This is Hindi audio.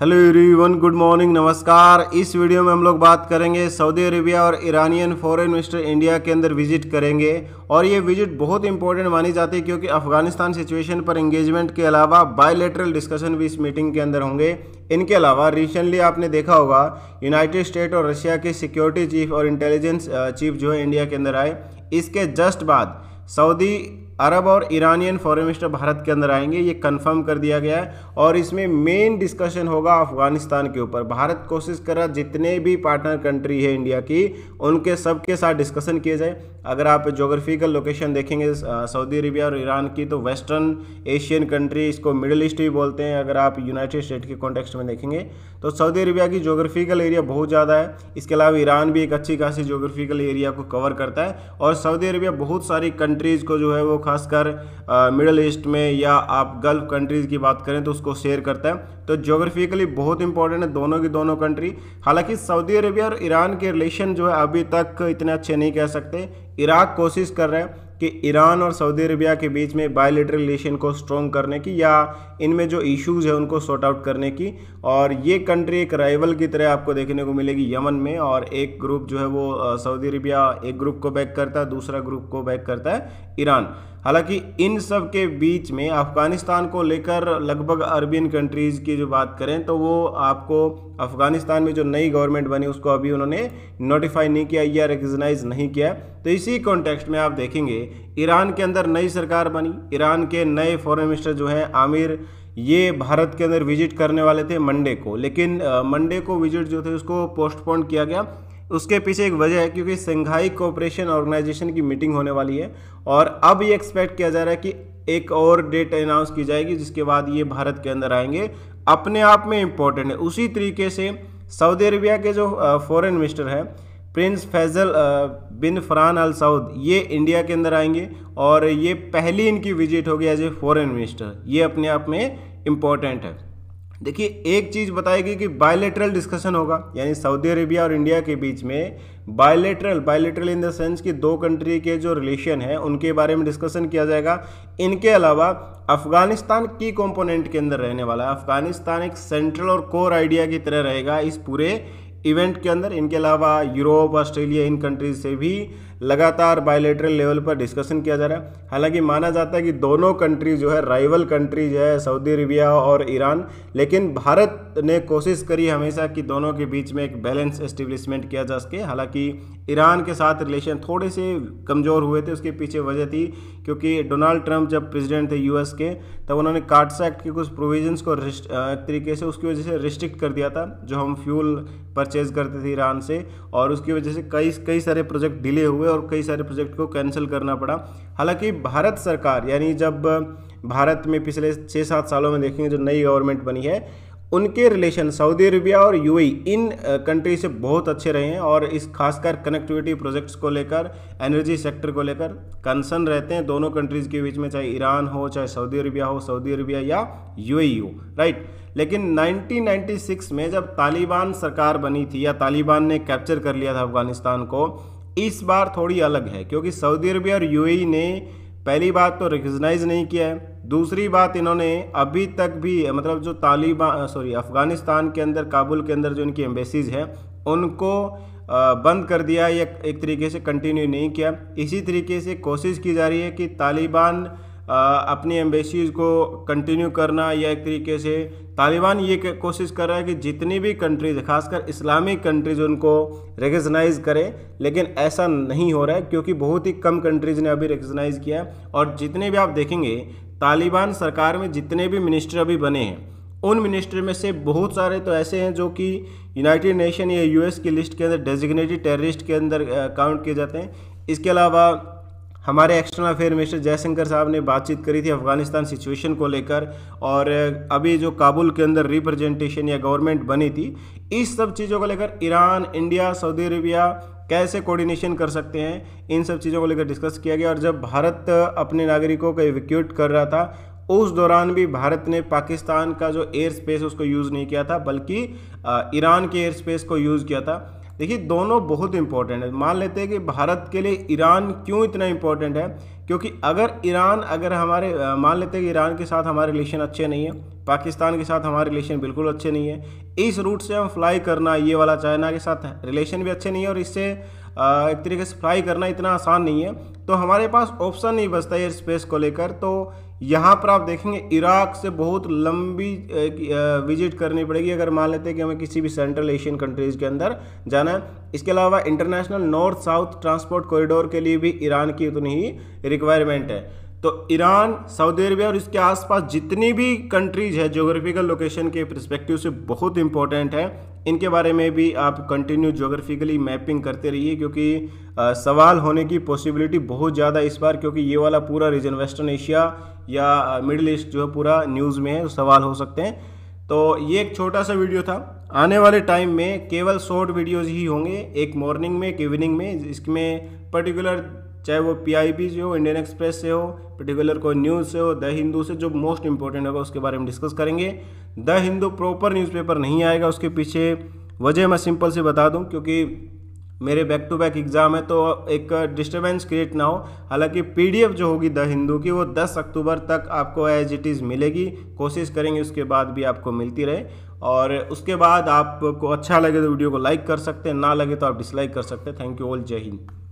हेलो एवरीवन गुड मॉर्निंग नमस्कार इस वीडियो में हम लोग बात करेंगे सऊदी अरेबिया और ईरानियन फॉरेन मिनिस्टर इंडिया के अंदर विजिट करेंगे और ये विजिट बहुत इंपॉर्टेंट मानी जाती है क्योंकि अफगानिस्तान सिचुएशन पर एंगेजमेंट के अलावा बायलेटरल डिस्कशन भी इस मीटिंग के अंदर होंगे इनके अलावा रिसेंटली आपने देखा होगा यूनाइटेड स्टेट और रशिया के सिक्योरिटी चीफ और इंटेलिजेंस चीफ जो है इंडिया के अंदर आए इसके जस्ट बाद सऊदी अरब और ईरानियन फॉरेन मिनिस्टर भारत के अंदर आएंगे ये कंफर्म कर दिया गया है और इसमें मेन डिस्कशन होगा अफगानिस्तान के ऊपर भारत कोशिश कर रहा जितने भी पार्टनर कंट्री है इंडिया की उनके सबके साथ डिस्कशन किए जाए अगर आप जोग्राफिकल लोकेशन देखेंगे सऊदी अरेबिया और ईरान की तो वेस्टर्न एशियन कंट्री इसको मिडिल ईस्ट भी बोलते हैं अगर आप यूनाइटेड स्टेट के कॉन्टेक्स्ट में देखेंगे तो सऊदी अरेबिया की जोग्राफिकल एरिया बहुत ज़्यादा है इसके अलावा ईरान भी एक अच्छी खासी जोग्राफिकल एरिया को कवर करता है और सऊदी अरेबिया बहुत सारी कंट्रीज़ को जो है वो खासकर मिडल ईस्ट में या आप गल्फ कंट्रीज़ की बात करें तो उसको शेयर करता है तो जोग्राफिकली बहुत इंपॉर्टेंट है दोनों की दोनों कंट्री हालांकि सऊदी अरेबिया और ईरान के रिलेशन जो है अभी तक इतने अच्छे नहीं कह सकते इराक कोशिश कर रहा है कि ईरान और सऊदी अरबिया के बीच में बायोलिटरल रिलेशन को स्ट्रॉन्ग करने की या इनमें जो इश्यूज़ हैं उनको सॉर्ट आउट करने की और ये कंट्री एक राइवल की तरह आपको देखने को मिलेगी यमन में और एक ग्रुप जो है वो सऊदी अरबिया एक ग्रुप को बैक करता है दूसरा ग्रुप को बैक करता है ईरान हालांकि इन सब के बीच में अफ़गानिस्तान को लेकर लगभग अरबियन कंट्रीज़ की जो बात करें तो वो आपको अफ़गानिस्तान में जो नई गवर्नमेंट बनी उसको अभी उन्होंने नोटिफाई नहीं किया या रिकग्नाइज नहीं किया तो इसी कॉन्टेक्स्ट में आप देखेंगे ईरान के अंदर नई सरकार बनी ईरान के नए फॉरेन मिनिस्टर जो हैं आमिर ये भारत के अंदर विजिट करने वाले थे मंडे को लेकिन मंडे को विजिट जो थे उसको पोस्टपोन किया गया उसके पीछे एक वजह है क्योंकि संघाई कोऑपरेशन ऑर्गेनाइजेशन की मीटिंग होने वाली है और अब ये एक्सपेक्ट किया जा रहा है कि एक और डेट अनाउंस की जाएगी जिसके बाद ये भारत के अंदर आएंगे अपने आप में इम्पोर्टेंट है उसी तरीके से सऊदी अरबिया के जो फॉरेन मिनिस्टर हैं prince Faisal bin Farhan Al Saud ये इंडिया के अंदर आएंगे और ये पहली इनकी विजिट होगी एज ए फॉरेन मिनिस्टर ये अपने आप में इम्पॉर्टेंट है देखिए एक चीज़ बताएगी कि बायोलेटरल डिस्कशन होगा यानी सऊदी अरेबिया और इंडिया के बीच में bilateral bilateral in the sense कि दो कंट्री के जो रिलेशन है उनके बारे में डिस्कशन किया जाएगा इनके अलावा अफगानिस्तान की कंपोनेंट के अंदर रहने वाला है अफगानिस्तान एक सेंट्रल और कोर आइडिया की तरह रहेगा इस पूरे इवेंट के अंदर इनके अलावा यूरोप ऑस्ट्रेलिया इन कंट्रीज से भी लगातार बायोलेटरल लेवल पर डिस्कशन किया जा रहा है हालांकि माना जाता है कि दोनों कंट्री जो है राइवल कंट्रीज है सऊदी अरेबिया और ईरान लेकिन भारत ने कोशिश करी हमेशा कि दोनों के बीच में एक बैलेंस एस्टेब्लिशमेंट किया जा सके हालांकि ईरान के साथ रिलेशन थोड़े से कमज़ोर हुए थे उसके पीछे वजह थी क्योंकि डोनाल्ड ट्रंप जब प्रेसिडेंट थे यूएस के तब उन्होंने कार्ड्स एक्ट के कुछ प्रोविजंस को एक तरीके से उसकी वजह से रिस्ट्रिक्ट कर दिया था जो हम फ्यूल परचेज करते थे ईरान से और उसकी वजह से कई कई सारे प्रोजेक्ट डिले हुए और कई सारे प्रोजेक्ट को कैंसिल करना पड़ा हालांकि भारत सरकार यानी जब भारत में पिछले छः सात सालों में देखेंगे जो नई गवर्नमेंट बनी है उनके रिलेशन सऊदी अरबिया और यूएई e, इन कंट्री से बहुत अच्छे रहे हैं और इस खासकर कनेक्टिविटी प्रोजेक्ट्स को लेकर एनर्जी सेक्टर को लेकर कंसर्न रहते हैं दोनों कंट्रीज़ के बीच में चाहे ईरान हो चाहे सऊदी अरबिया हो सऊदी अरबिया या यूएई e हो राइट लेकिन 1996 में जब तालिबान सरकार बनी थी या तालिबान ने कैप्चर कर लिया था अफगानिस्तान को इस बार थोड़ी अलग है क्योंकि सऊदी अरबिया और यूएई e ने पहली बात तो रिकग्नाइज नहीं किया है दूसरी बात इन्होंने अभी तक भी मतलब जो तालिबान सॉरी अफ़गानिस्तान के अंदर काबुल के अंदर जो इनकी एम्बेसीज़ हैं उनको बंद कर दिया या एक तरीके से कंटिन्यू नहीं किया इसी तरीके से कोशिश की जा रही है कि तालिबान अपनी एम्बेसीज को कंटिन्यू करना या एक तरीके से तालिबान ये कोशिश कर रहा है कि जितनी भी कंट्रीज खासकर इस्लामिक कंट्रीज उनको रिकगनाइज़ करें लेकिन ऐसा नहीं हो रहा है क्योंकि बहुत ही कम कंट्रीज़ ने अभी रिकगनाइज़ किया है और जितने भी आप देखेंगे तालिबान सरकार में जितने भी मिनिस्टर अभी बने हैं उन मिनिस्टर में से बहुत सारे तो ऐसे हैं जो कि यूनाइटेड नेशन या यूएस की लिस्ट के अंदर डेजिग्नेटेड टेररिस्ट के अंदर काउंट किए जाते हैं इसके अलावा हमारे एक्सटर्नल अफेयर मिनिस्टर जयशंकर साहब ने बातचीत करी थी अफगानिस्तान सिचुएशन को लेकर और अभी जो काबुल के अंदर रिप्रेजेंटेशन या गवर्नमेंट बनी थी इस सब चीज़ों को लेकर ईरान इंडिया सऊदी अरेबिया कैसे कोऑर्डिनेशन कर सकते हैं इन सब चीज़ों को लेकर डिस्कस किया गया और जब भारत अपने नागरिकों को एविक्यूट कर रहा था उस दौरान भी भारत ने पाकिस्तान का जो एयर स्पेस उसको यूज़ नहीं किया था बल्कि ईरान के एयर स्पेस को यूज़ किया था देखिए दोनों बहुत इंपॉर्टेंट है मान लेते हैं कि भारत के लिए ईरान क्यों इतना इंपॉर्टेंट है क्योंकि अगर ईरान अगर हमारे मान लेते हैं कि ईरान के साथ हमारे रिलेशन अच्छे नहीं है पाकिस्तान के साथ हमारे रिलेशन बिल्कुल अच्छे नहीं है इस रूट से हम फ्लाई करना ये वाला चाइना के साथ रिलेशन भी अच्छे नहीं है और इससे एक तरीके से फ्लाई करना इतना आसान नहीं है तो हमारे पास ऑप्शन नहीं बचता एयर स्पेस को लेकर तो यहाँ पर आप देखेंगे इराक से बहुत लंबी विजिट करनी पड़ेगी अगर मान लेते हैं कि हमें किसी भी सेंट्रल एशियन कंट्रीज़ के अंदर जाना है इसके अलावा international north south transport corridor के लिए भी ईरान की उतनी ही रिक्वायरमेंट है तो ईरान सऊदी अरबिया और इसके आसपास जितनी भी कंट्रीज है जोग्राफिकल लोकेशन के प्रस्पेक्टिव से बहुत इंपॉर्टेंट है इनके बारे में भी आप कंटिन्यू जोग्राफिकली मैपिंग करते रहिए क्योंकि आ, सवाल होने की पॉसिबिलिटी बहुत ज़्यादा इस बार क्योंकि ये वाला पूरा रीजन वेस्टर्न एशिया या मिडिल ईस्ट जो है पूरा न्यूज़ में है तो सवाल हो सकते हैं तो ये एक छोटा सा वीडियो था आने वाले टाइम में केवल शॉर्ट वीडियोज़ ही होंगे एक मॉर्निंग में एक इवनिंग में इसमें पर्टिकुलर चाहे वो पीआईबी से हो इंडियन एक्सप्रेस से हो पर्टिकुलर कोई न्यूज़ से हो द हिंदू से जो मोस्ट इंपॉर्टेंट होगा उसके बारे में डिस्कस करेंगे द हिंदू प्रॉपर न्यूज़पेपर नहीं आएगा उसके पीछे वजह मैं सिंपल से बता दूं क्योंकि मेरे बैक टू बैक एग्ज़ाम है तो एक डिस्टर्बेंस क्रिएट ना हो हालांकि पीडीएफ जो होगी द हिंदू की वो 10 अक्टूबर तक आपको एज इट इज़ मिलेगी कोशिश करेंगे उसके बाद भी आपको मिलती रहे और उसके बाद आपको अच्छा लगे तो वीडियो को लाइक कर सकते हैं ना लगे तो आप डिसलाइक कर सकते हैं थैंक यू ऑल जय हिंद